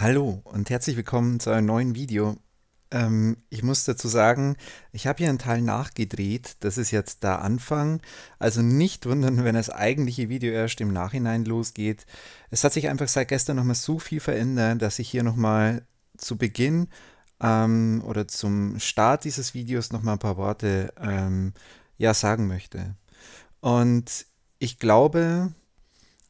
Hallo und herzlich willkommen zu einem neuen Video. Ähm, ich muss dazu sagen, ich habe hier einen Teil nachgedreht. Das ist jetzt der Anfang. Also nicht wundern, wenn das eigentliche Video erst im Nachhinein losgeht. Es hat sich einfach seit gestern nochmal so viel verändert, dass ich hier nochmal zu Beginn ähm, oder zum Start dieses Videos nochmal ein paar Worte ähm, ja, sagen möchte. Und ich glaube,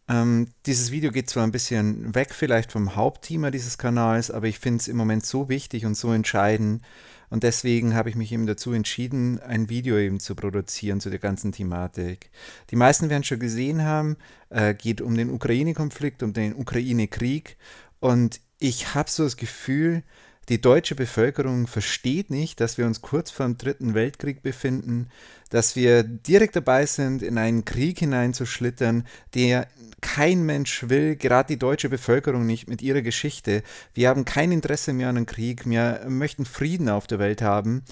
ähm, dieses Video geht zwar ein bisschen weg vielleicht vom Hauptthema dieses Kanals, aber ich finde es im Moment so wichtig und so entscheidend und deswegen habe ich mich eben dazu entschieden, ein Video eben zu produzieren zu der ganzen Thematik. Die meisten werden schon gesehen haben, äh, geht um den Ukraine-Konflikt, um den Ukraine-Krieg und ich habe so das Gefühl, die deutsche Bevölkerung versteht nicht, dass wir uns kurz vor dem Dritten Weltkrieg befinden, dass wir direkt dabei sind, in einen Krieg hineinzuschlittern, der kein Mensch will, gerade die deutsche Bevölkerung nicht mit ihrer Geschichte. Wir haben kein Interesse mehr an einem Krieg, wir möchten Frieden auf der Welt haben.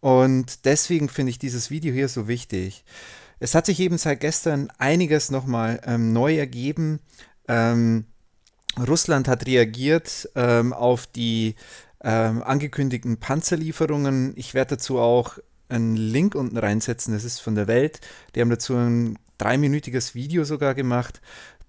Und deswegen finde ich dieses Video hier so wichtig. Es hat sich eben seit gestern einiges nochmal ähm, neu ergeben. Ähm, Russland hat reagiert ähm, auf die ähm, angekündigten Panzerlieferungen. Ich werde dazu auch einen Link unten reinsetzen. Das ist von der Welt. Die haben dazu ein dreiminütiges Video sogar gemacht.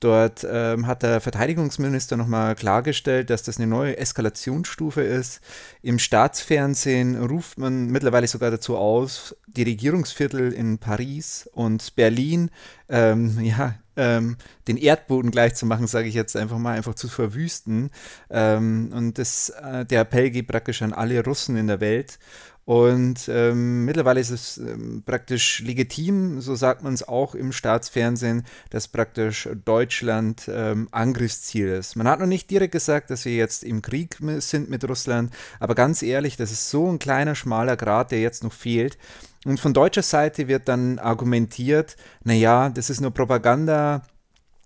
Dort ähm, hat der Verteidigungsminister nochmal klargestellt, dass das eine neue Eskalationsstufe ist. Im Staatsfernsehen ruft man mittlerweile sogar dazu aus, die Regierungsviertel in Paris und Berlin ähm, ja, ähm, den Erdboden gleich zu machen, sage ich jetzt einfach mal, einfach zu verwüsten. Ähm, und das, äh, der Appell geht praktisch an alle Russen in der Welt. Und ähm, mittlerweile ist es ähm, praktisch legitim, so sagt man es auch im Staatsfernsehen, dass praktisch Deutschland ähm, Angriffsziel ist. Man hat noch nicht direkt gesagt, dass wir jetzt im Krieg sind mit Russland, aber ganz ehrlich, das ist so ein kleiner, schmaler Grad, der jetzt noch fehlt. Und von deutscher Seite wird dann argumentiert, naja, das ist nur Propaganda,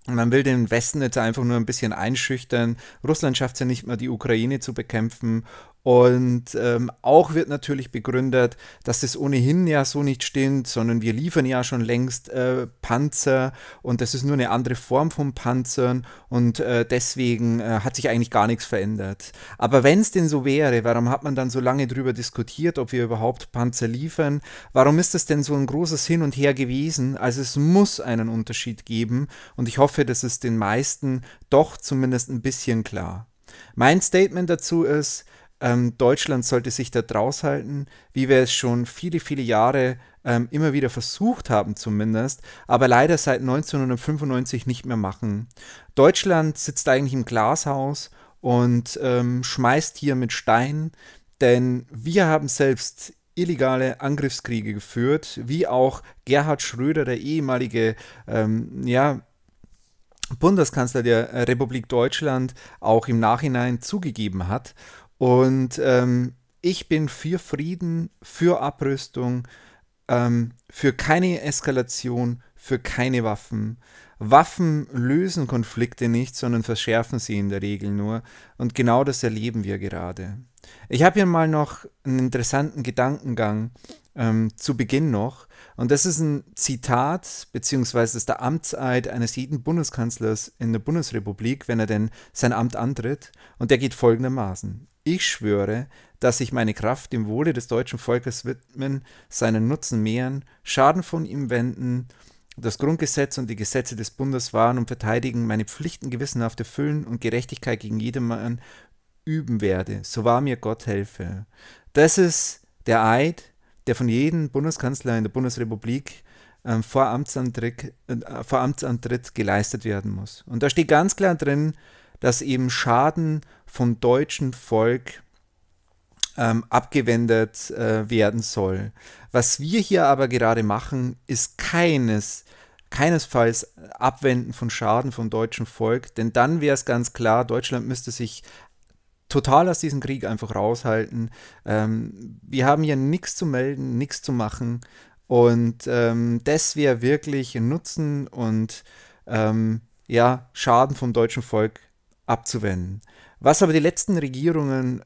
man will den Westen jetzt einfach nur ein bisschen einschüchtern. Russland schafft es ja nicht mal, die Ukraine zu bekämpfen. Und ähm, auch wird natürlich begründet, dass das ohnehin ja so nicht stimmt, sondern wir liefern ja schon längst äh, Panzer und das ist nur eine andere Form von Panzern und äh, deswegen äh, hat sich eigentlich gar nichts verändert. Aber wenn es denn so wäre, warum hat man dann so lange darüber diskutiert, ob wir überhaupt Panzer liefern? Warum ist das denn so ein großes Hin und Her gewesen? Also es muss einen Unterschied geben und ich hoffe, das ist den meisten doch zumindest ein bisschen klar. Mein Statement dazu ist, ähm, Deutschland sollte sich da draus halten, wie wir es schon viele, viele Jahre ähm, immer wieder versucht haben zumindest, aber leider seit 1995 nicht mehr machen. Deutschland sitzt eigentlich im Glashaus und ähm, schmeißt hier mit Stein, denn wir haben selbst illegale Angriffskriege geführt, wie auch Gerhard Schröder, der ehemalige ähm, ja, Bundeskanzler der äh, Republik Deutschland, auch im Nachhinein zugegeben hat. Und ähm, ich bin für Frieden, für Abrüstung, ähm, für keine Eskalation, für keine Waffen. Waffen lösen Konflikte nicht, sondern verschärfen sie in der Regel nur. Und genau das erleben wir gerade. Ich habe hier mal noch einen interessanten Gedankengang ähm, zu Beginn noch. Und das ist ein Zitat, beziehungsweise das ist der Amtseid eines jeden Bundeskanzlers in der Bundesrepublik, wenn er denn sein Amt antritt. Und der geht folgendermaßen. Ich schwöre, dass ich meine Kraft dem Wohle des deutschen Volkes widmen, seinen Nutzen mehren, Schaden von ihm wenden, das Grundgesetz und die Gesetze des Bundes wahren und verteidigen, meine Pflichten gewissenhaft erfüllen und Gerechtigkeit gegen jedermann üben werde, so wahr mir Gott helfe. Das ist der Eid, der von jedem Bundeskanzler in der Bundesrepublik ähm, vor, Amtsantritt, äh, vor Amtsantritt geleistet werden muss. Und da steht ganz klar drin, dass eben Schaden vom deutschen Volk ähm, abgewendet äh, werden soll. Was wir hier aber gerade machen, ist keines, keinesfalls Abwenden von Schaden vom deutschen Volk, denn dann wäre es ganz klar, Deutschland müsste sich total aus diesem Krieg einfach raushalten. Ähm, wir haben hier nichts zu melden, nichts zu machen und ähm, das wäre wirklich Nutzen und ähm, ja, Schaden vom deutschen Volk abzuwenden. Was aber die letzten Regierungen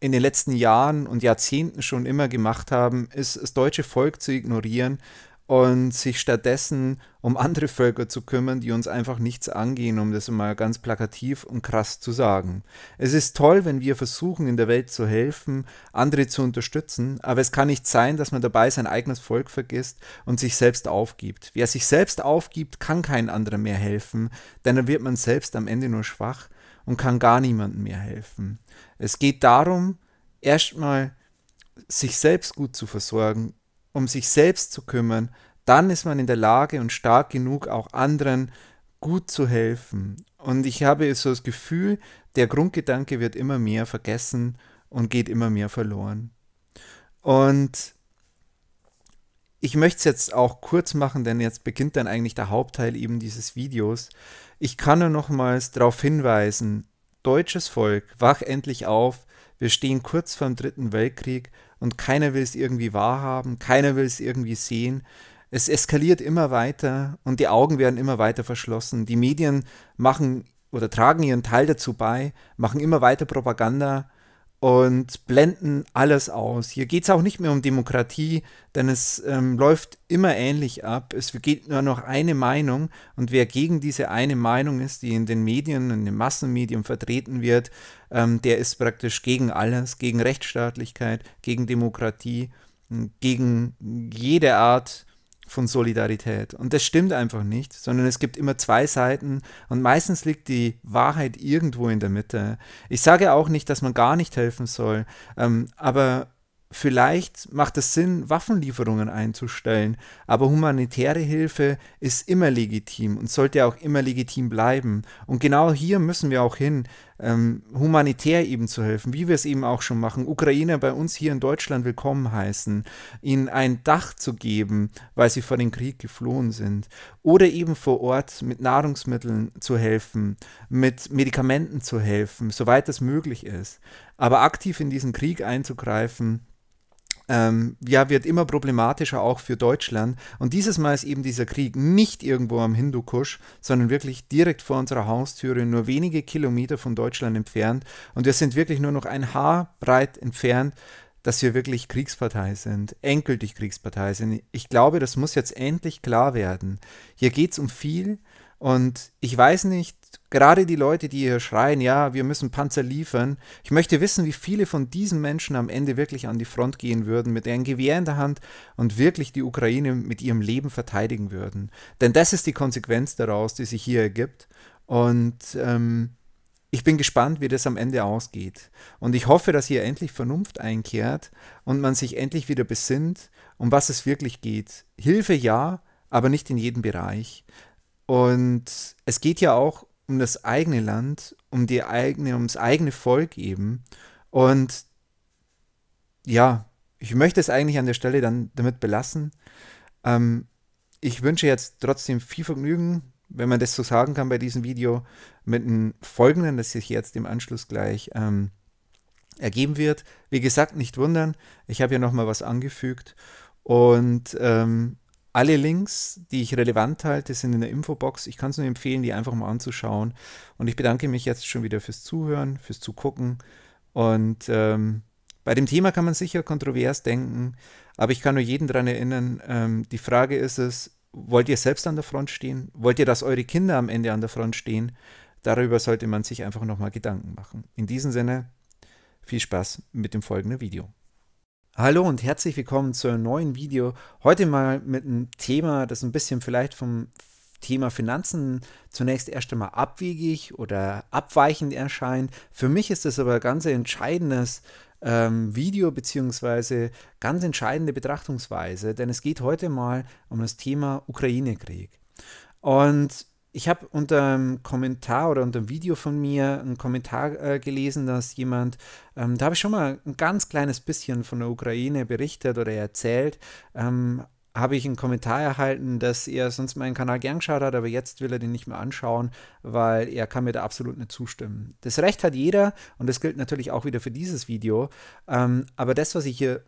in den letzten Jahren und Jahrzehnten schon immer gemacht haben, ist, das deutsche Volk zu ignorieren und sich stattdessen um andere Völker zu kümmern, die uns einfach nichts angehen, um das mal ganz plakativ und krass zu sagen. Es ist toll, wenn wir versuchen, in der Welt zu helfen, andere zu unterstützen, aber es kann nicht sein, dass man dabei sein eigenes Volk vergisst und sich selbst aufgibt. Wer sich selbst aufgibt, kann kein anderer mehr helfen, denn dann wird man selbst am Ende nur schwach und kann gar niemandem mehr helfen. Es geht darum, erstmal sich selbst gut zu versorgen, um sich selbst zu kümmern, dann ist man in der Lage und stark genug, auch anderen gut zu helfen. Und ich habe so das Gefühl, der Grundgedanke wird immer mehr vergessen und geht immer mehr verloren. Und ich möchte es jetzt auch kurz machen, denn jetzt beginnt dann eigentlich der Hauptteil eben dieses Videos. Ich kann nur nochmals darauf hinweisen, deutsches Volk, wach endlich auf, wir stehen kurz vor dem Dritten Weltkrieg und keiner will es irgendwie wahrhaben, keiner will es irgendwie sehen. Es eskaliert immer weiter und die Augen werden immer weiter verschlossen. Die Medien machen oder tragen ihren Teil dazu bei, machen immer weiter Propaganda und blenden alles aus. Hier geht es auch nicht mehr um Demokratie, denn es ähm, läuft immer ähnlich ab. Es geht nur noch eine Meinung und wer gegen diese eine Meinung ist, die in den Medien, in den Massenmedien vertreten wird, ähm, der ist praktisch gegen alles, gegen Rechtsstaatlichkeit, gegen Demokratie, gegen jede Art von Solidarität. Und das stimmt einfach nicht, sondern es gibt immer zwei Seiten und meistens liegt die Wahrheit irgendwo in der Mitte. Ich sage auch nicht, dass man gar nicht helfen soll, ähm, aber vielleicht macht es Sinn, Waffenlieferungen einzustellen, aber humanitäre Hilfe ist immer legitim und sollte auch immer legitim bleiben. Und genau hier müssen wir auch hin ähm, humanitär eben zu helfen, wie wir es eben auch schon machen, Ukrainer bei uns hier in Deutschland willkommen heißen, ihnen ein Dach zu geben, weil sie vor dem Krieg geflohen sind, oder eben vor Ort mit Nahrungsmitteln zu helfen, mit Medikamenten zu helfen, soweit das möglich ist. Aber aktiv in diesen Krieg einzugreifen, ähm, ja, wird immer problematischer auch für Deutschland. Und dieses Mal ist eben dieser Krieg nicht irgendwo am Hindukusch, sondern wirklich direkt vor unserer Haustüre, nur wenige Kilometer von Deutschland entfernt. Und wir sind wirklich nur noch ein Haar breit entfernt, dass wir wirklich Kriegspartei sind, endgültig Kriegspartei sind. Ich glaube, das muss jetzt endlich klar werden. Hier geht es um viel und ich weiß nicht, gerade die Leute, die hier schreien, ja, wir müssen Panzer liefern, ich möchte wissen, wie viele von diesen Menschen am Ende wirklich an die Front gehen würden, mit einem Gewehr in der Hand und wirklich die Ukraine mit ihrem Leben verteidigen würden. Denn das ist die Konsequenz daraus, die sich hier ergibt. Und ähm, ich bin gespannt, wie das am Ende ausgeht. Und ich hoffe, dass hier endlich Vernunft einkehrt und man sich endlich wieder besinnt, um was es wirklich geht. Hilfe ja, aber nicht in jedem Bereich. Und es geht ja auch um das eigene Land, um die eigene, ums eigene Volk eben. Und ja, ich möchte es eigentlich an der Stelle dann damit belassen. Ähm, ich wünsche jetzt trotzdem viel Vergnügen, wenn man das so sagen kann bei diesem Video, mit dem folgenden, das sich jetzt im Anschluss gleich ähm, ergeben wird. Wie gesagt, nicht wundern, ich habe ja nochmal was angefügt. Und ähm, alle Links, die ich relevant halte, sind in der Infobox. Ich kann es nur empfehlen, die einfach mal anzuschauen. Und ich bedanke mich jetzt schon wieder fürs Zuhören, fürs Zugucken. Und ähm, bei dem Thema kann man sicher kontrovers denken, aber ich kann nur jeden daran erinnern, ähm, die Frage ist es, wollt ihr selbst an der Front stehen? Wollt ihr, dass eure Kinder am Ende an der Front stehen? Darüber sollte man sich einfach nochmal Gedanken machen. In diesem Sinne, viel Spaß mit dem folgenden Video. Hallo und herzlich willkommen zu einem neuen Video. Heute mal mit einem Thema, das ein bisschen vielleicht vom Thema Finanzen zunächst erst einmal abwegig oder abweichend erscheint. Für mich ist das aber ein ganz entscheidendes ähm, Video bzw. ganz entscheidende Betrachtungsweise, denn es geht heute mal um das Thema Ukraine-Krieg. Und ich habe unter einem Kommentar oder unter einem Video von mir einen Kommentar äh, gelesen, dass jemand, ähm, da habe ich schon mal ein ganz kleines bisschen von der Ukraine berichtet oder erzählt, ähm, habe ich einen Kommentar erhalten, dass er sonst meinen Kanal gern geschaut hat, aber jetzt will er den nicht mehr anschauen, weil er kann mir da absolut nicht zustimmen. Das Recht hat jeder und das gilt natürlich auch wieder für dieses Video, ähm, aber das, was ich hier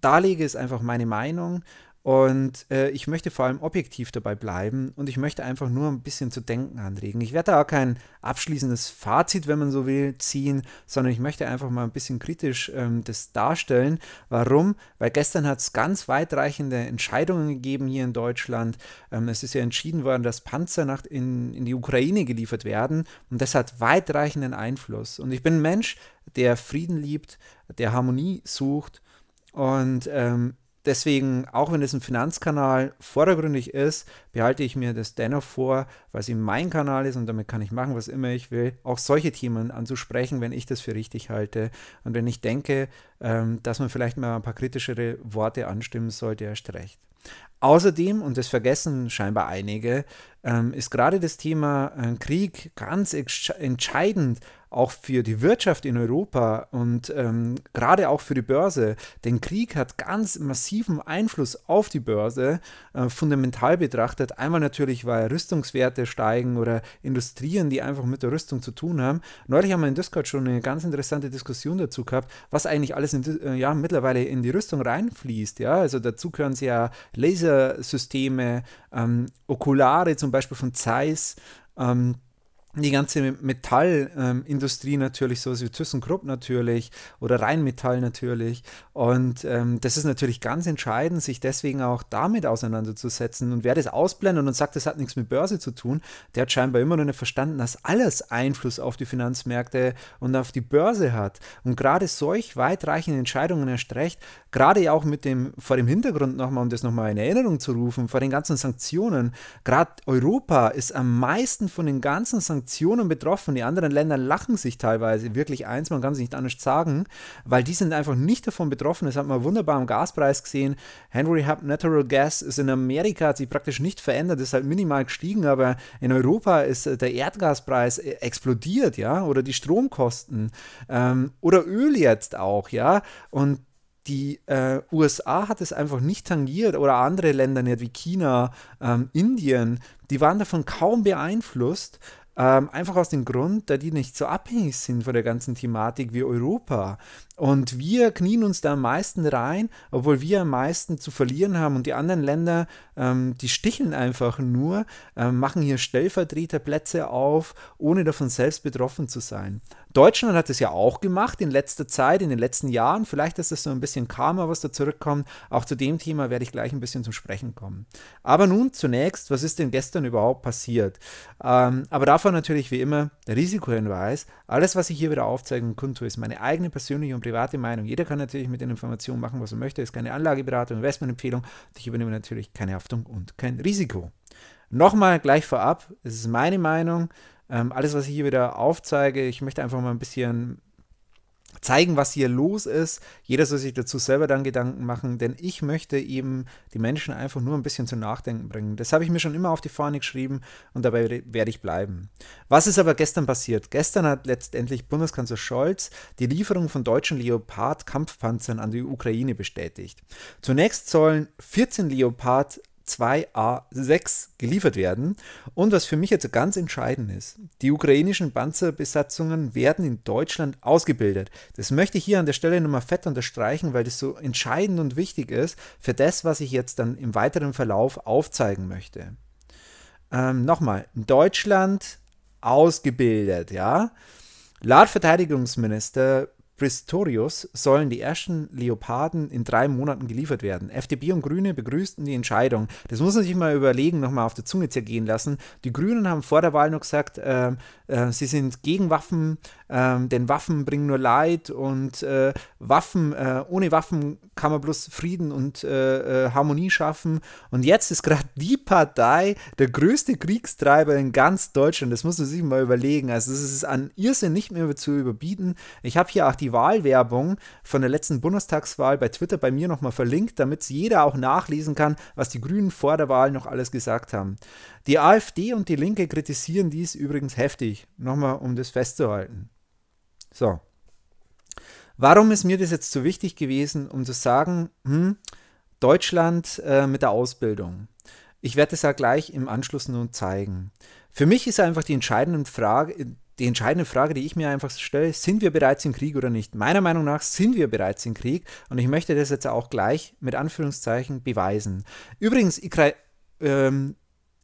darlege, ist einfach meine Meinung und äh, ich möchte vor allem objektiv dabei bleiben und ich möchte einfach nur ein bisschen zu denken anregen. Ich werde da auch kein abschließendes Fazit, wenn man so will, ziehen, sondern ich möchte einfach mal ein bisschen kritisch ähm, das darstellen. Warum? Weil gestern hat es ganz weitreichende Entscheidungen gegeben hier in Deutschland. Ähm, es ist ja entschieden worden, dass Panzer nach in, in die Ukraine geliefert werden und das hat weitreichenden Einfluss. Und ich bin ein Mensch, der Frieden liebt, der Harmonie sucht. Und ähm, Deswegen, auch wenn es ein Finanzkanal vordergründig ist, behalte ich mir das dennoch vor, weil es eben mein Kanal ist und damit kann ich machen, was immer ich will, auch solche Themen anzusprechen, wenn ich das für richtig halte. Und wenn ich denke, ähm, dass man vielleicht mal ein paar kritischere Worte anstimmen sollte, erst recht. Außerdem, und das vergessen scheinbar einige, ähm, ist gerade das Thema äh, Krieg ganz entscheidend, auch für die Wirtschaft in Europa und ähm, gerade auch für die Börse. Denn Krieg hat ganz massiven Einfluss auf die Börse, äh, fundamental betrachtet. Einmal natürlich, weil Rüstungswerte steigen oder Industrien, die einfach mit der Rüstung zu tun haben. Neulich haben wir in Discord schon eine ganz interessante Diskussion dazu gehabt, was eigentlich alles in, äh, ja, mittlerweile in die Rüstung reinfließt. Ja? Also dazu gehören ja Lasersysteme, ähm, Okulare zum zum Beispiel von Zeiss, ähm, die ganze Metallindustrie ähm, natürlich, sowas wie ThyssenKrupp natürlich oder Rheinmetall natürlich. Und ähm, das ist natürlich ganz entscheidend, sich deswegen auch damit auseinanderzusetzen. Und wer das ausblendet und sagt, das hat nichts mit Börse zu tun, der hat scheinbar immer noch nicht verstanden, dass alles Einfluss auf die Finanzmärkte und auf die Börse hat. Und gerade solch weitreichende Entscheidungen erst recht, Gerade ja auch mit dem, vor dem Hintergrund nochmal, um das nochmal in Erinnerung zu rufen, vor den ganzen Sanktionen. Gerade Europa ist am meisten von den ganzen Sanktionen betroffen. Die anderen Länder lachen sich teilweise wirklich eins, man kann es nicht anders sagen, weil die sind einfach nicht davon betroffen. Das hat man wunderbar am Gaspreis gesehen. Henry Hub Natural Gas ist in Amerika, hat sich praktisch nicht verändert, ist halt minimal gestiegen, aber in Europa ist äh, der Erdgaspreis äh, explodiert, ja, oder die Stromkosten ähm, oder Öl jetzt auch, ja. Und die äh, USA hat es einfach nicht tangiert oder andere Länder nicht, wie China, ähm, Indien, die waren davon kaum beeinflusst. Ähm, einfach aus dem Grund, da die nicht so abhängig sind von der ganzen Thematik wie Europa. Und wir knien uns da am meisten rein, obwohl wir am meisten zu verlieren haben. Und die anderen Länder, ähm, die sticheln einfach nur, äh, machen hier Stellvertreterplätze auf, ohne davon selbst betroffen zu sein. Deutschland hat es ja auch gemacht in letzter Zeit, in den letzten Jahren. Vielleicht ist das so ein bisschen Karma, was da zurückkommt. Auch zu dem Thema werde ich gleich ein bisschen zum Sprechen kommen. Aber nun zunächst, was ist denn gestern überhaupt passiert? Ähm, aber davon natürlich wie immer der Risikohinweis. Alles, was ich hier wieder aufzeige und kundtue, ist meine eigene persönliche und private Meinung. Jeder kann natürlich mit den Informationen machen, was er möchte. Ist keine Anlageberatung, Investmentempfehlung. Ich übernehme natürlich keine Haftung und kein Risiko. Nochmal gleich vorab, es ist meine Meinung. Ähm, alles, was ich hier wieder aufzeige, ich möchte einfach mal ein bisschen zeigen, was hier los ist. Jeder soll sich dazu selber dann Gedanken machen, denn ich möchte eben die Menschen einfach nur ein bisschen zum Nachdenken bringen. Das habe ich mir schon immer auf die Fahne geschrieben und dabei werde ich bleiben. Was ist aber gestern passiert? Gestern hat letztendlich Bundeskanzler Scholz die Lieferung von deutschen Leopard-Kampfpanzern an die Ukraine bestätigt. Zunächst sollen 14 Leopard 2A6 geliefert werden. Und was für mich jetzt ganz entscheidend ist, die ukrainischen Panzerbesatzungen werden in Deutschland ausgebildet. Das möchte ich hier an der Stelle nochmal fett unterstreichen, weil das so entscheidend und wichtig ist für das, was ich jetzt dann im weiteren Verlauf aufzeigen möchte. Ähm, nochmal, in Deutschland ausgebildet, ja. Laut Verteidigungsminister Pistorius sollen die ersten Leoparden in drei Monaten geliefert werden. FDP und Grüne begrüßten die Entscheidung. Das muss man sich mal überlegen, nochmal auf der Zunge zergehen lassen. Die Grünen haben vor der Wahl noch gesagt, äh, äh, sie sind gegen Waffen, äh, denn Waffen bringen nur Leid und äh, Waffen, äh, ohne Waffen kann man bloß Frieden und äh, Harmonie schaffen. Und jetzt ist gerade die Partei der größte Kriegstreiber in ganz Deutschland. Das muss man sich mal überlegen. Also das ist an Irrsinn nicht mehr zu überbieten. Ich habe hier auch die Wahlwerbung von der letzten Bundestagswahl bei Twitter bei mir nochmal verlinkt, damit jeder auch nachlesen kann, was die Grünen vor der Wahl noch alles gesagt haben. Die AfD und die Linke kritisieren dies übrigens heftig nochmal, um das festzuhalten. So. Warum ist mir das jetzt so wichtig gewesen, um zu sagen, hm, Deutschland äh, mit der Ausbildung? Ich werde es ja gleich im Anschluss nun zeigen. Für mich ist einfach die entscheidende Frage, die entscheidende Frage, die ich mir einfach stelle, sind wir bereits im Krieg oder nicht? Meiner Meinung nach sind wir bereits im Krieg und ich möchte das jetzt auch gleich mit Anführungszeichen beweisen. Übrigens, ich, ähm,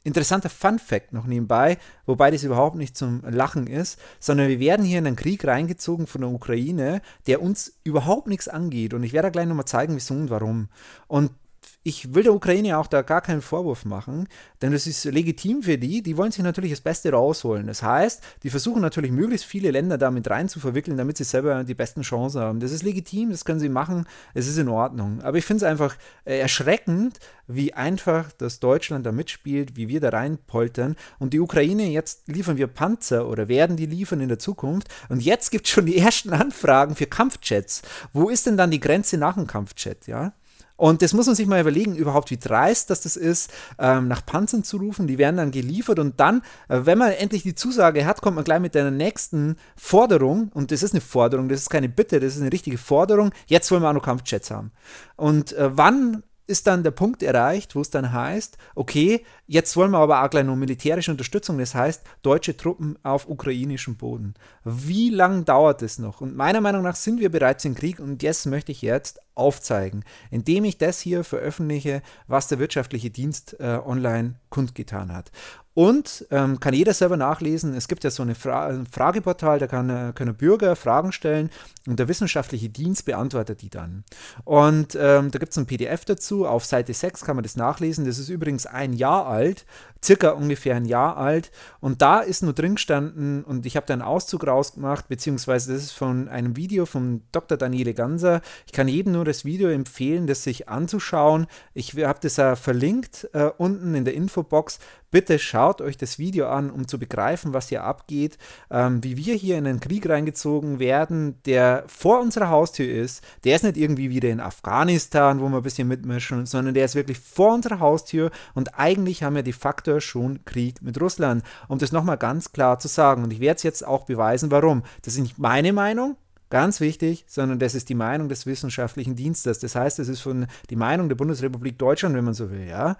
Interessanter Fun Fact noch nebenbei, wobei das überhaupt nicht zum Lachen ist, sondern wir werden hier in einen Krieg reingezogen von der Ukraine, der uns überhaupt nichts angeht. Und ich werde da gleich nochmal zeigen, wieso und warum. Und ich will der Ukraine auch da gar keinen Vorwurf machen, denn das ist legitim für die. Die wollen sich natürlich das Beste rausholen. Das heißt, die versuchen natürlich möglichst viele Länder damit rein zu verwickeln, damit sie selber die besten Chancen haben. Das ist legitim, das können sie machen, es ist in Ordnung. Aber ich finde es einfach äh, erschreckend, wie einfach das Deutschland da mitspielt, wie wir da reinpoltern. Und die Ukraine, jetzt liefern wir Panzer oder werden die liefern in der Zukunft. Und jetzt gibt es schon die ersten Anfragen für Kampfjets. Wo ist denn dann die Grenze nach dem Kampfjet, ja? Und das muss man sich mal überlegen, überhaupt wie dreist dass das ist, ähm, nach Panzern zu rufen. Die werden dann geliefert und dann, äh, wenn man endlich die Zusage hat, kommt man gleich mit der nächsten Forderung. Und das ist eine Forderung, das ist keine Bitte, das ist eine richtige Forderung. Jetzt wollen wir auch noch Kampfjets haben. Und äh, wann ist dann der Punkt erreicht, wo es dann heißt, okay, Jetzt wollen wir aber auch gleich noch militärische Unterstützung, das heißt deutsche Truppen auf ukrainischem Boden. Wie lange dauert es noch? Und meiner Meinung nach sind wir bereits im Krieg und das möchte ich jetzt aufzeigen, indem ich das hier veröffentliche, was der wirtschaftliche Dienst äh, online kundgetan hat. Und ähm, kann jeder selber nachlesen. Es gibt ja so eine Fra ein Frageportal, da kann, äh, können Bürger Fragen stellen und der wissenschaftliche Dienst beantwortet die dann. Und ähm, da gibt es ein PDF dazu. Auf Seite 6 kann man das nachlesen. Das ist übrigens ein Jahr alt alt, circa ungefähr ein Jahr alt. Und da ist nur drin gestanden und ich habe da einen Auszug rausgemacht, beziehungsweise das ist von einem Video von Dr. Daniele Ganser. Ich kann jedem nur das Video empfehlen, das sich anzuschauen. Ich habe das ja verlinkt äh, unten in der Infobox. Bitte schaut euch das Video an, um zu begreifen, was hier abgeht, ähm, wie wir hier in einen Krieg reingezogen werden, der vor unserer Haustür ist. Der ist nicht irgendwie wieder in Afghanistan, wo wir ein bisschen mitmischen, sondern der ist wirklich vor unserer Haustür und eigentlich haben wir de facto schon Krieg mit Russland, um das nochmal ganz klar zu sagen. Und ich werde es jetzt auch beweisen, warum. Das ist nicht meine Meinung, Ganz wichtig, sondern das ist die Meinung des wissenschaftlichen Dienstes. Das heißt, es ist von die Meinung der Bundesrepublik Deutschland, wenn man so will, ja.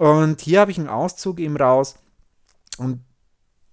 Und hier habe ich einen Auszug eben raus und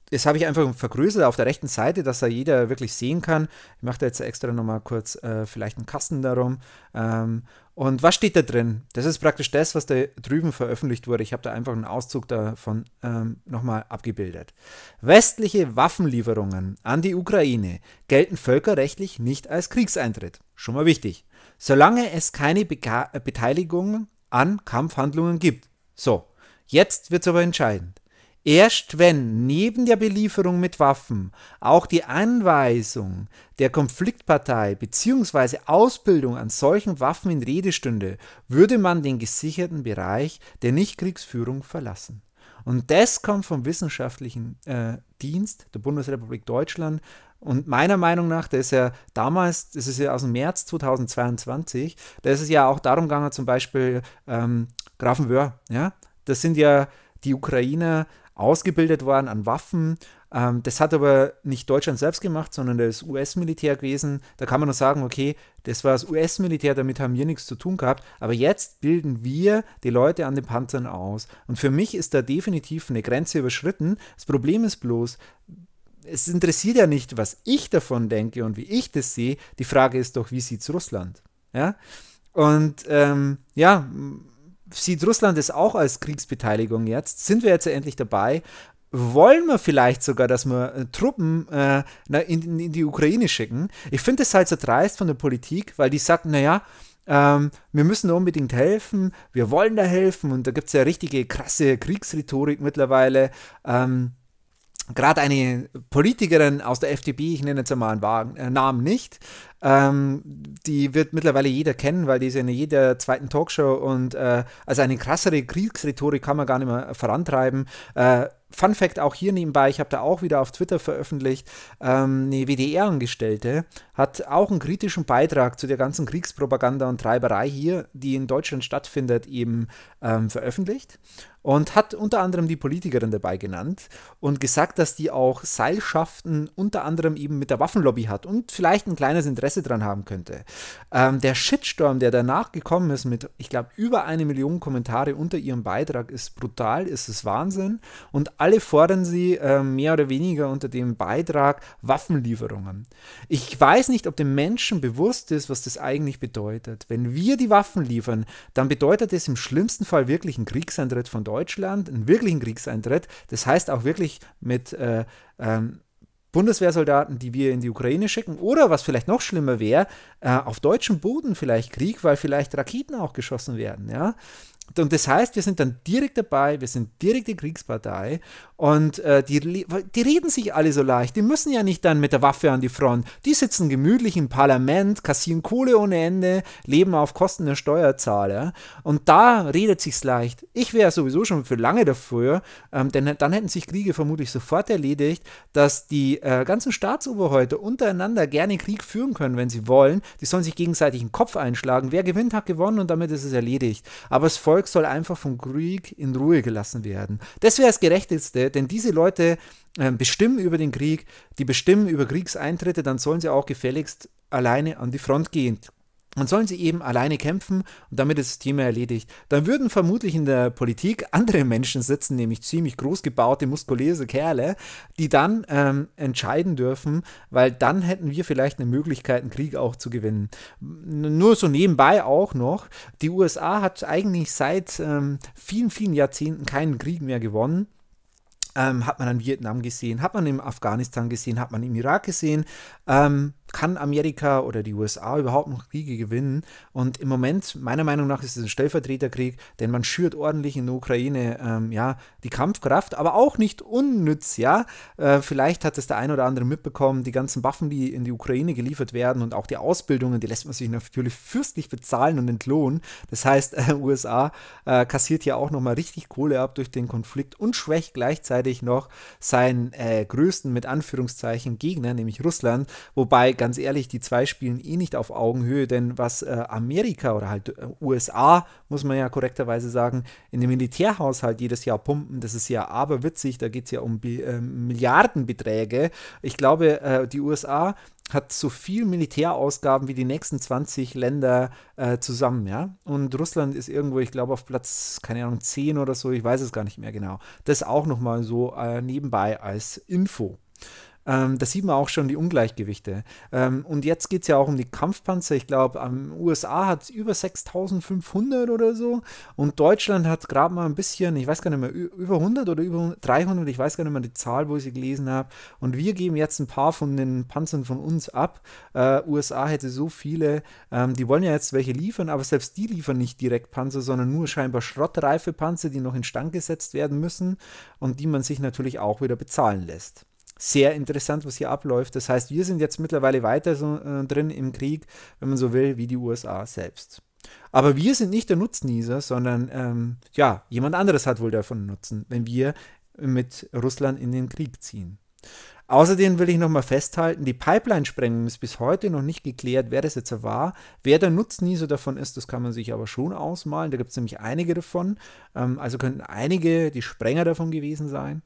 das habe ich einfach vergrößert auf der rechten Seite, dass da jeder wirklich sehen kann. Ich mache da jetzt extra nochmal kurz äh, vielleicht einen Kasten darum. Ähm, und was steht da drin? Das ist praktisch das, was da drüben veröffentlicht wurde. Ich habe da einfach einen Auszug davon ähm, nochmal abgebildet. Westliche Waffenlieferungen an die Ukraine gelten völkerrechtlich nicht als Kriegseintritt. Schon mal wichtig. Solange es keine Beka Beteiligung an Kampfhandlungen gibt. So, jetzt wird es aber entscheidend. Erst wenn neben der Belieferung mit Waffen auch die Anweisung der Konfliktpartei bzw. Ausbildung an solchen Waffen in Rede stünde, würde man den gesicherten Bereich der Nichtkriegsführung verlassen. Und das kommt vom wissenschaftlichen äh, Dienst der Bundesrepublik Deutschland. Und meiner Meinung nach, da ist ja damals, das ist ja aus dem März 2022, da ist es ja auch darum gegangen, zum Beispiel ähm, Grafenwöhr, ja. Das sind ja die Ukrainer ausgebildet worden an Waffen. Ähm, das hat aber nicht Deutschland selbst gemacht, sondern das US-Militär gewesen. Da kann man nur sagen, okay, das war das US-Militär, damit haben wir nichts zu tun gehabt. Aber jetzt bilden wir die Leute an den Panzern aus. Und für mich ist da definitiv eine Grenze überschritten. Das Problem ist bloß, es interessiert ja nicht, was ich davon denke und wie ich das sehe. Die Frage ist doch, wie sieht es Russland? Ja? Und ähm, ja, sieht Russland es auch als Kriegsbeteiligung jetzt? Sind wir jetzt endlich dabei? wollen wir vielleicht sogar, dass wir äh, Truppen äh, in, in, die Ukraine schicken. Ich finde es halt so dreist von der Politik, weil die sagt, naja, ähm, wir müssen da unbedingt helfen, wir wollen da helfen und da gibt es ja richtige krasse Kriegsrhetorik mittlerweile. Ähm, gerade eine Politikerin aus der FDP, ich nenne jetzt mal einen Wagen, äh, Namen nicht, ähm, die wird mittlerweile jeder kennen, weil die ist in jeder zweiten Talkshow und äh, also eine krassere Kriegsrhetorik kann man gar nicht mehr vorantreiben. Äh, Fun Fact auch hier nebenbei, ich habe da auch wieder auf Twitter veröffentlicht, ähm, eine WDR-Angestellte, hat auch einen kritischen Beitrag zu der ganzen Kriegspropaganda und Treiberei hier, die in Deutschland stattfindet, eben ähm, veröffentlicht und hat unter anderem die Politikerin dabei genannt und gesagt, dass die auch Seilschaften unter anderem eben mit der Waffenlobby hat und vielleicht ein kleines Interesse dran haben könnte. Ähm, der Shitstorm, der danach gekommen ist mit, ich glaube, über eine Million Kommentare unter ihrem Beitrag, ist brutal, ist es Wahnsinn und alle fordern sie äh, mehr oder weniger unter dem Beitrag Waffenlieferungen. Ich weiß, weiß nicht, ob dem Menschen bewusst ist, was das eigentlich bedeutet. Wenn wir die Waffen liefern, dann bedeutet es im schlimmsten Fall wirklich einen Kriegseintritt von Deutschland, einen wirklichen Kriegseintritt. Das heißt auch wirklich mit äh, ähm, Bundeswehrsoldaten, die wir in die Ukraine schicken, oder was vielleicht noch schlimmer wäre, äh, auf deutschem Boden vielleicht Krieg, weil vielleicht Raketen auch geschossen werden. Ja? und das heißt, wir sind dann direkt dabei, wir sind direkt die Kriegspartei und äh, die, die reden sich alle so leicht. Die müssen ja nicht dann mit der Waffe an die Front. Die sitzen gemütlich im Parlament, kassieren Kohle ohne Ende, leben auf Kosten der Steuerzahler. Und da redet sich's leicht. Ich wäre sowieso schon für lange dafür, ähm, denn dann hätten sich Kriege vermutlich sofort erledigt, dass die äh, ganzen Staatsoberhäute untereinander gerne Krieg führen können, wenn sie wollen. Die sollen sich gegenseitig den Kopf einschlagen. Wer gewinnt, hat gewonnen und damit ist es erledigt. Aber es folgt Volk soll einfach vom Krieg in Ruhe gelassen werden. Das wäre das Gerechteste, denn diese Leute äh, bestimmen über den Krieg, die bestimmen über Kriegseintritte, dann sollen sie auch gefälligst alleine an die Front gehen und sollen sie eben alleine kämpfen und damit ist das Thema erledigt. Dann würden vermutlich in der Politik andere Menschen sitzen, nämlich ziemlich großgebaute, muskulöse Kerle, die dann ähm, entscheiden dürfen, weil dann hätten wir vielleicht eine Möglichkeit, einen Krieg auch zu gewinnen. Nur so nebenbei auch noch, die USA hat eigentlich seit ähm, vielen, vielen Jahrzehnten keinen Krieg mehr gewonnen ähm, hat man in Vietnam gesehen, hat man in Afghanistan gesehen, hat man im Irak gesehen. Ähm, kann Amerika oder die USA überhaupt noch Kriege gewinnen? Und im Moment, meiner Meinung nach, ist es ein Stellvertreterkrieg, denn man schürt ordentlich in der Ukraine ähm, ja, die Kampfkraft, aber auch nicht unnütz, ja. Äh, vielleicht hat es der ein oder andere mitbekommen, die ganzen Waffen, die in die Ukraine geliefert werden und auch die Ausbildungen, die lässt man sich natürlich fürstlich bezahlen und entlohnen. Das heißt, äh, USA äh, kassiert ja auch nochmal richtig Kohle ab durch den Konflikt und schwächt gleichzeitig gleichzeitig noch seinen äh, größten, mit Anführungszeichen, Gegner, nämlich Russland. Wobei, ganz ehrlich, die zwei spielen eh nicht auf Augenhöhe, denn was äh, Amerika oder halt äh, USA, muss man ja korrekterweise sagen, in den Militärhaushalt jedes Jahr pumpen, das ist ja aberwitzig, da geht es ja um Bi äh, Milliardenbeträge. Ich glaube, äh, die USA hat so viel Militärausgaben wie die nächsten 20 Länder äh, zusammen, ja. Und Russland ist irgendwo, ich glaube, auf Platz, keine Ahnung, 10 oder so, ich weiß es gar nicht mehr genau. Das auch nochmal so äh, nebenbei als Info. Ähm, da sieht man auch schon die Ungleichgewichte. Ähm, und jetzt geht es ja auch um die Kampfpanzer. Ich glaube, USA hat es über 6500 oder so. Und Deutschland hat gerade mal ein bisschen, ich weiß gar nicht mehr, über 100 oder über 300, ich weiß gar nicht mehr die Zahl, wo ich sie gelesen habe. Und wir geben jetzt ein paar von den Panzern von uns ab. Äh, USA hätte so viele. Ähm, die wollen ja jetzt welche liefern, aber selbst die liefern nicht direkt Panzer, sondern nur scheinbar schrottreife Panzer, die noch instand gesetzt werden müssen und die man sich natürlich auch wieder bezahlen lässt sehr interessant, was hier abläuft. Das heißt, wir sind jetzt mittlerweile weiter so, äh, drin im Krieg, wenn man so will, wie die USA selbst. Aber wir sind nicht der Nutznießer, sondern ähm, ja, jemand anderes hat wohl davon Nutzen, wenn wir mit Russland in den Krieg ziehen. Außerdem will ich nochmal festhalten, die Pipeline-Sprengung ist bis heute noch nicht geklärt, wer das jetzt war. Wer der Nutznießer davon ist, das kann man sich aber schon ausmalen. Da gibt es nämlich einige davon. Ähm, also könnten einige die Sprenger davon gewesen sein.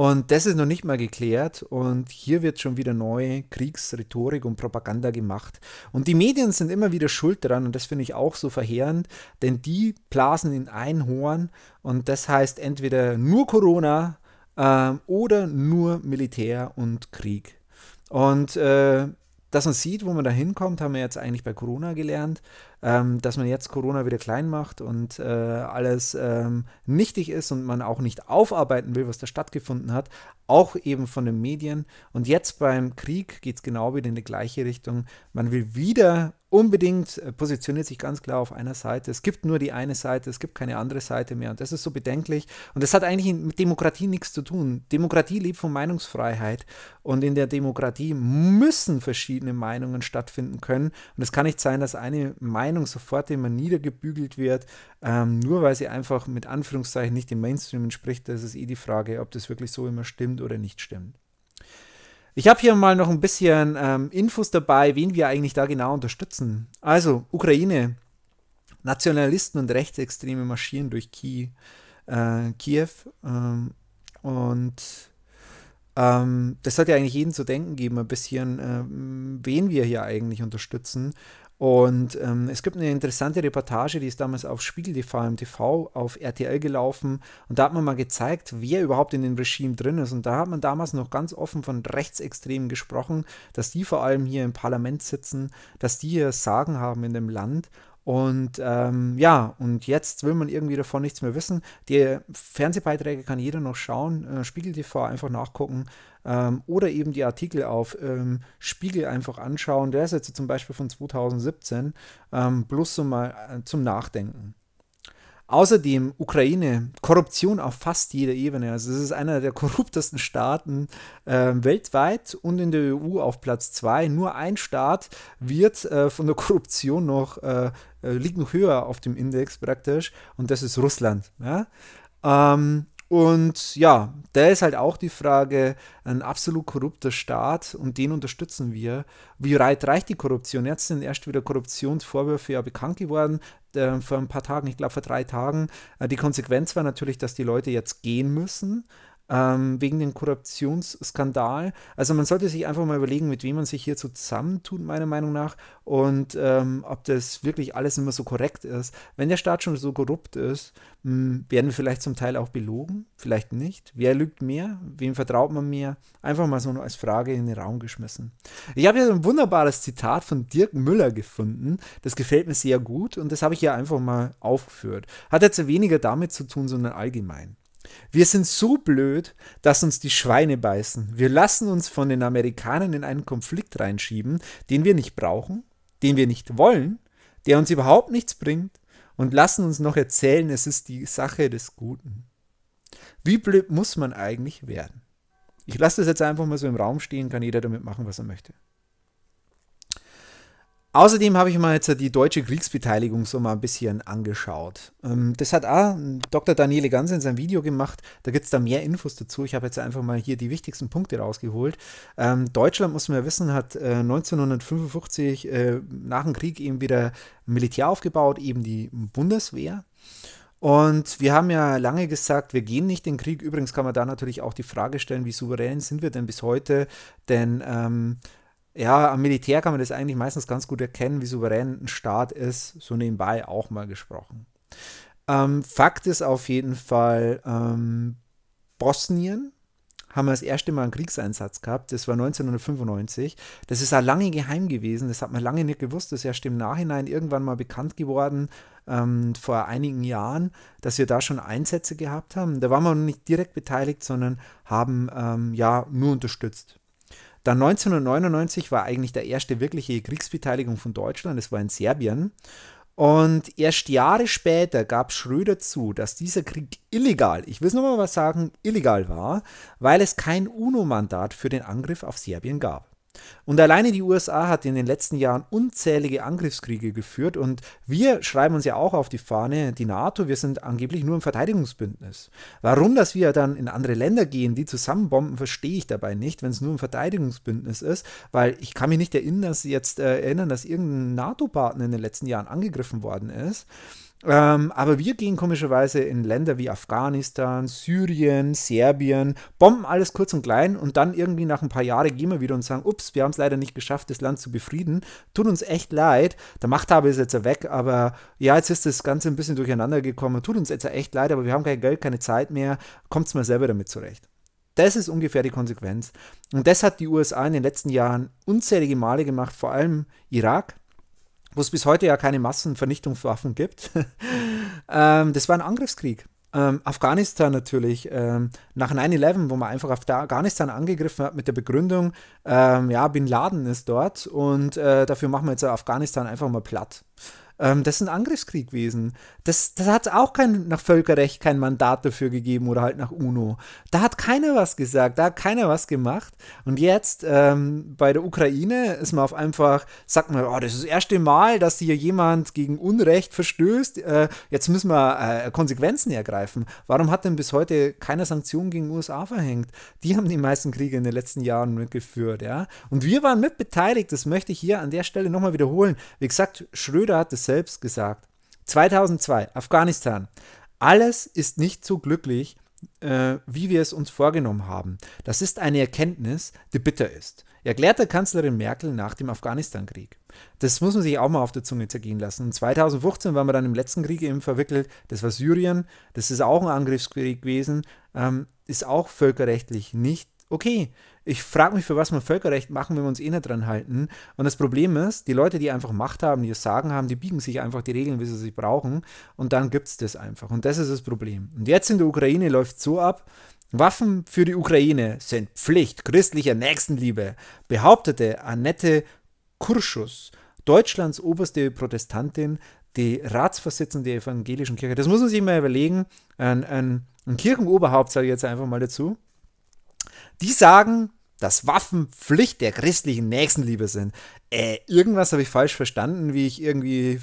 Und das ist noch nicht mal geklärt. Und hier wird schon wieder neue Kriegsrhetorik und Propaganda gemacht. Und die Medien sind immer wieder schuld daran. Und das finde ich auch so verheerend, denn die blasen in ein Horn. Und das heißt entweder nur Corona ähm, oder nur Militär und Krieg. Und äh, dass man sieht, wo man da hinkommt, haben wir jetzt eigentlich bei Corona gelernt, ähm, dass man jetzt Corona wieder klein macht und äh, alles ähm, nichtig ist und man auch nicht aufarbeiten will, was da stattgefunden hat, auch eben von den Medien. Und jetzt beim Krieg geht es genau wieder in die gleiche Richtung. Man will wieder unbedingt äh, positioniert sich ganz klar auf einer Seite. Es gibt nur die eine Seite, es gibt keine andere Seite mehr. Und das ist so bedenklich. Und das hat eigentlich mit Demokratie nichts zu tun. Demokratie lebt von Meinungsfreiheit. Und in der Demokratie müssen verschiedene Meinungen stattfinden können. Und es kann nicht sein, dass eine Meinung sofort immer niedergebügelt wird, ähm, nur weil sie einfach mit Anführungszeichen nicht dem Mainstream entspricht. Das ist eh die Frage, ob das wirklich so immer stimmt oder nicht stimmt. Ich habe hier mal noch ein bisschen ähm, Infos dabei, wen wir eigentlich da genau unterstützen. Also, Ukraine. Nationalisten und Rechtsextreme marschieren durch Kiew. Äh, Kiew ähm, und ähm, das hat ja eigentlich jeden zu denken geben, ein bisschen, äh, wen wir hier eigentlich unterstützen. Und ähm, es gibt eine interessante Reportage, die ist damals auf Spiegel TV, MTV, auf RTL gelaufen. Und da hat man mal gezeigt, wer überhaupt in dem Regime drin ist. Und da hat man damals noch ganz offen von Rechtsextremen gesprochen, dass die vor allem hier im Parlament sitzen, dass die hier Sagen haben in dem Land und ähm, ja, und jetzt will man irgendwie davon nichts mehr wissen. Die Fernsehbeiträge kann jeder noch schauen, äh, Spiegel TV einfach nachgucken ähm, oder eben die Artikel auf ähm, Spiegel einfach anschauen. Der ist jetzt zum Beispiel von 2017, ähm, bloß so mal äh, zum Nachdenken. Außerdem Ukraine, Korruption auf fast jeder Ebene. Also es ist einer der korruptesten Staaten äh, weltweit und in der EU auf Platz 2. Nur ein Staat wird äh, von der Korruption noch, äh, äh, liegt noch höher auf dem Index praktisch und das ist Russland. Ja? Ähm, und ja, da ist halt auch die Frage, ein absolut korrupter Staat und den unterstützen wir. Wie weit reicht die Korruption? Jetzt sind erst wieder Korruptionsvorwürfe ja bekannt geworden äh, vor ein paar Tagen, ich glaube vor drei Tagen. Äh, die Konsequenz war natürlich, dass die Leute jetzt gehen müssen ähm, wegen dem Korruptionsskandal. Also man sollte sich einfach mal überlegen, mit wem man sich hier zusammentut, meiner Meinung nach, und ähm, ob das wirklich alles immer so korrekt ist. Wenn der Staat schon so korrupt ist, mh, hm, werden wir vielleicht zum Teil auch belogen, vielleicht nicht. Wer lügt mehr? Wem vertraut man mehr? Einfach mal so als Frage in den Raum geschmissen. Ich habe hier ein wunderbares Zitat von Dirk Müller gefunden. Das gefällt mir sehr gut und das habe ich hier einfach mal aufgeführt. Hat jetzt weniger damit zu tun, sondern allgemein. Wir sind so blöd, dass uns die Schweine beißen. Wir lassen uns von den Amerikanern in einen Konflikt reinschieben, den wir nicht brauchen, den wir nicht wollen, der uns überhaupt nichts bringt und lassen uns noch erzählen, es ist die Sache des Guten. Wie blöd muss man eigentlich werden? Ich lasse das jetzt einfach mal so im Raum stehen, kann jeder damit machen, was er möchte. Außerdem habe ich mir jetzt die deutsche Kriegsbeteiligung so mal ein bisschen angeschaut. Ähm, das hat auch Dr. Daniele Gans in seinem Video gemacht. Da gibt es da mehr Infos dazu. Ich habe jetzt einfach mal hier die wichtigsten Punkte rausgeholt. Ähm, Deutschland, muss man ja wissen, hat 1955 äh, äh, nach dem Krieg eben wieder Militär aufgebaut, eben die Bundeswehr. Und wir haben ja lange gesagt, wir gehen nicht in den Krieg. Übrigens kann man da natürlich auch die Frage stellen, wie souverän sind wir denn bis heute? Denn ähm, ja, am Militär kann man das eigentlich meistens ganz gut erkennen, wie souverän ein Staat ist, so nebenbei auch mal gesprochen. Ähm, Fakt ist auf jeden Fall, ähm, Bosnien haben wir das erste Mal einen Kriegseinsatz gehabt, das war 1995. Das ist ja lange geheim gewesen, das hat man lange nicht gewusst, das ist erst im Nachhinein irgendwann mal bekannt geworden, ähm, vor einigen Jahren, dass wir da schon Einsätze gehabt haben. Da waren wir nicht direkt beteiligt, sondern haben ähm, ja nur unterstützt. Dann 1999 war eigentlich der erste wirkliche Kriegsbeteiligung von Deutschland, es war in Serbien. Und erst Jahre später gab Schröder zu, dass dieser Krieg illegal, ich will es nochmal was sagen, illegal war, weil es kein UNO-Mandat für den Angriff auf Serbien gab. Und alleine die USA hat in den letzten Jahren unzählige Angriffskriege geführt und wir schreiben uns ja auch auf die Fahne, die NATO, wir sind angeblich nur im Verteidigungsbündnis. Warum, dass wir dann in andere Länder gehen, die zusammenbomben, verstehe ich dabei nicht, wenn es nur im Verteidigungsbündnis ist, weil ich kann mich nicht erinnern, dass jetzt äh, erinnern, dass irgendein NATO-Partner in den letzten Jahren angegriffen worden ist. Ähm, aber wir gehen komischerweise in Länder wie Afghanistan, Syrien, Serbien, bomben alles kurz und klein und dann irgendwie nach ein paar Jahren gehen wir wieder und sagen, ups, wir haben es leider nicht geschafft, das Land zu befrieden. Tut uns echt leid. Der Machthaber ist jetzt weg, aber ja, jetzt ist das Ganze ein bisschen durcheinander gekommen. Tut uns jetzt echt leid, aber wir haben kein Geld, keine Zeit mehr. Kommt es mal selber damit zurecht. Das ist ungefähr die Konsequenz. Und das hat die USA in den letzten Jahren unzählige Male gemacht, vor allem Irak wo es bis heute ja keine Massenvernichtungswaffen gibt. ähm, das war ein Angriffskrieg. Ähm, Afghanistan natürlich, ähm, nach 9-11, wo man einfach Afghanistan angegriffen hat mit der Begründung, ähm, ja, Bin Laden ist dort und äh, dafür machen wir jetzt Afghanistan einfach mal platt. Ähm, das ist ein Angriffskrieg gewesen. Das, das hat auch kein, nach Völkerrecht kein Mandat dafür gegeben oder halt nach UNO. Da hat keiner was gesagt, da hat keiner was gemacht. Und jetzt ähm, bei der Ukraine ist man auf einfach, sagt man, oh, das ist das erste Mal, dass hier jemand gegen Unrecht verstößt. Äh, jetzt müssen wir äh, Konsequenzen ergreifen. Warum hat denn bis heute keiner Sanktionen gegen USA verhängt? Die haben die meisten Kriege in den letzten Jahren mitgeführt, ja. Und wir waren mit beteiligt, das möchte ich hier an der Stelle nochmal wiederholen. Wie gesagt, Schröder hat das selbst gesagt. 2002, Afghanistan. Alles ist nicht so glücklich, äh, wie wir es uns vorgenommen haben. Das ist eine Erkenntnis, die bitter ist, erklärte Kanzlerin Merkel nach dem Afghanistan-Krieg. Das muss man sich auch mal auf der Zunge zergehen lassen. Und 2015 waren wir dann im letzten Krieg eben verwickelt. Das war Syrien. Das ist auch ein Angriffskrieg gewesen. Ähm, ist auch völkerrechtlich nicht okay ich frage mich, für was wir Völkerrecht machen, wenn wir uns eh nicht dran halten. Und das Problem ist, die Leute, die einfach Macht haben, die es sagen haben, die biegen sich einfach die Regeln, wie sie sie brauchen. Und dann gibt es das einfach. Und das ist das Problem. Und jetzt in der Ukraine läuft es so ab, Waffen für die Ukraine sind Pflicht christlicher Nächstenliebe, behauptete Annette Kurschus, Deutschlands oberste Protestantin, die Ratsvorsitzende der evangelischen Kirche. Das muss man sich mal überlegen. Ein, ein, ein Kirchenoberhaupt, sage ich jetzt einfach mal dazu, die sagen, dass Waffen Pflicht der christlichen Nächstenliebe sind. Äh, irgendwas habe ich falsch verstanden, wie ich irgendwie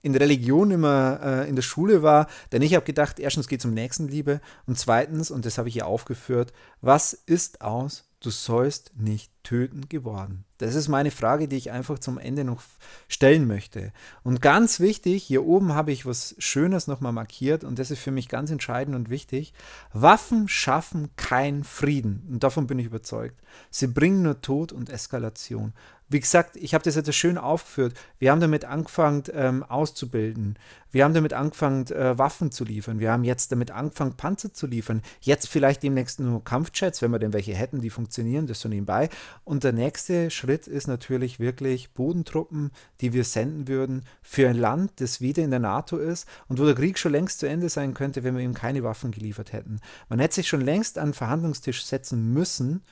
in Religion immer äh, in der Schule war, denn ich habe gedacht, erstens geht es um Nächstenliebe und zweitens, und das habe ich hier aufgeführt, was ist aus, du sollst nicht töten geworden? Das ist meine Frage, die ich einfach zum Ende noch stellen möchte. Und ganz wichtig, hier oben habe ich was Schönes nochmal markiert und das ist für mich ganz entscheidend und wichtig. Waffen schaffen keinen Frieden und davon bin ich überzeugt. Sie bringen nur Tod und Eskalation. Wie gesagt, ich habe das jetzt schön aufgeführt. Wir haben damit angefangen, ähm, auszubilden. Wir haben damit angefangen, äh, Waffen zu liefern. Wir haben jetzt damit angefangen, Panzer zu liefern. Jetzt vielleicht demnächst nur Kampfjets, wenn wir denn welche hätten, die funktionieren, das so nebenbei. Und der nächste Schritt ist natürlich wirklich Bodentruppen, die wir senden würden für ein Land, das wieder in der NATO ist und wo der Krieg schon längst zu Ende sein könnte, wenn wir ihm keine Waffen geliefert hätten. Man hätte sich schon längst an den Verhandlungstisch setzen müssen,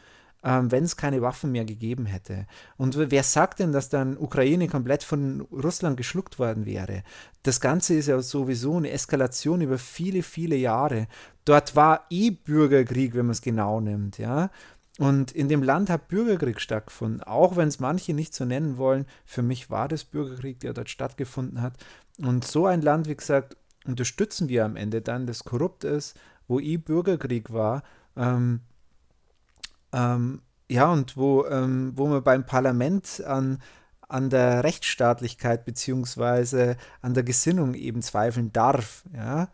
ähm, wenn es keine Waffen mehr gegeben hätte. Und wer sagt denn, dass dann Ukraine komplett von Russland geschluckt worden wäre? Das Ganze ist ja sowieso eine Eskalation über viele, viele Jahre. Dort war eh Bürgerkrieg, wenn man es genau nimmt, ja. Und in dem Land hat Bürgerkrieg stattgefunden, auch wenn es manche nicht so nennen wollen. Für mich war das Bürgerkrieg, der dort stattgefunden hat. Und so ein Land, wie gesagt, unterstützen wir am Ende dann, das korrupt ist, wo eh Bürgerkrieg war. Ähm, ähm, ja, und wo, ähm, wo wir beim Parlament an, an der Rechtsstaatlichkeit beziehungsweise an der Gesinnung eben zweifeln darf. Ja?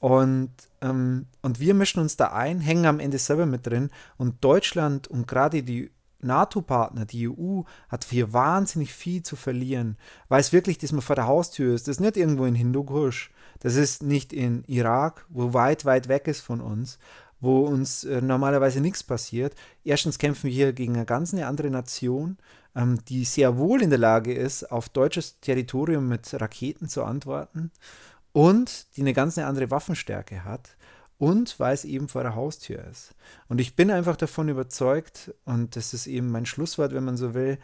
Und, ähm, und wir mischen uns da ein, hängen am Ende selber mit drin. Und Deutschland und gerade die NATO-Partner, die EU, hat hier wahnsinnig viel zu verlieren, weil es wirklich dass man vor der Haustür ist. Das ist nicht irgendwo in Hindukusch, das ist nicht in Irak, wo weit, weit weg ist von uns, wo uns äh, normalerweise nichts passiert. Erstens kämpfen wir hier gegen eine ganz eine andere Nation, ähm, die sehr wohl in der Lage ist, auf deutsches Territorium mit Raketen zu antworten und die eine ganz eine andere Waffenstärke hat und weil es eben vor der Haustür ist. Und ich bin einfach davon überzeugt, und das ist eben mein Schlusswort, wenn man so will,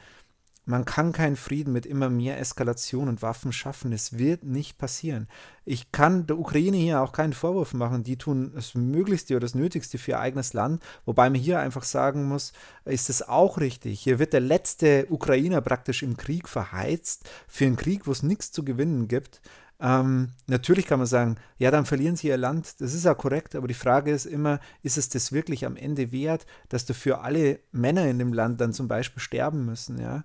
man kann keinen Frieden mit immer mehr Eskalation und Waffen schaffen. Es wird nicht passieren. Ich kann der Ukraine hier auch keinen Vorwurf machen. Die tun das Möglichste oder das Nötigste für ihr eigenes Land. Wobei man hier einfach sagen muss, ist es auch richtig. Hier wird der letzte Ukrainer praktisch im Krieg verheizt für einen Krieg, wo es nichts zu gewinnen gibt. Ähm, natürlich kann man sagen, ja, dann verlieren sie ihr Land. Das ist ja korrekt, aber die Frage ist immer, ist es das wirklich am Ende wert, dass dafür alle Männer in dem Land dann zum Beispiel sterben müssen? Ja?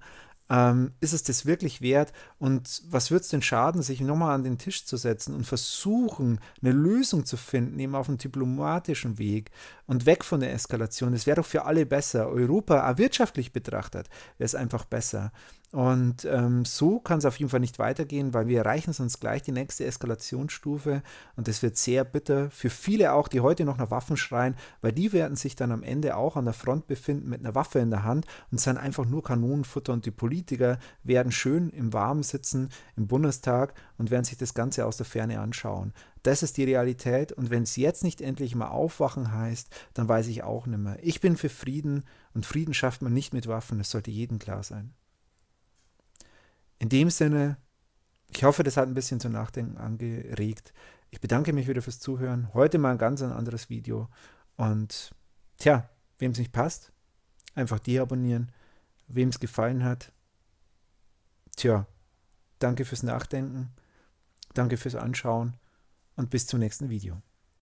Ähm, ist es das wirklich wert? Und was wird es denn schaden, sich nochmal an den Tisch zu setzen und versuchen, eine Lösung zu finden, eben auf einem diplomatischen Weg und weg von der Eskalation? Das wäre doch für alle besser. Europa, auch wirtschaftlich betrachtet, wäre es einfach besser. Und ähm, so kann es auf jeden Fall nicht weitergehen, weil wir erreichen sonst gleich die nächste Eskalationsstufe und das wird sehr bitter für viele auch, die heute noch nach Waffen schreien, weil die werden sich dann am Ende auch an der Front befinden mit einer Waffe in der Hand und sind einfach nur Kanonenfutter und die Politiker werden schön im Warmen sitzen im Bundestag und werden sich das Ganze aus der Ferne anschauen. Das ist die Realität und wenn es jetzt nicht endlich mal aufwachen heißt, dann weiß ich auch nicht mehr. Ich bin für Frieden und Frieden schafft man nicht mit Waffen, das sollte jedem klar sein. In dem Sinne, ich hoffe, das hat ein bisschen zum Nachdenken angeregt. Ich bedanke mich wieder fürs Zuhören. Heute mal ein ganz anderes Video. Und tja, wem es nicht passt, einfach deabonnieren. Wem es gefallen hat, tja, danke fürs Nachdenken, danke fürs Anschauen und bis zum nächsten Video.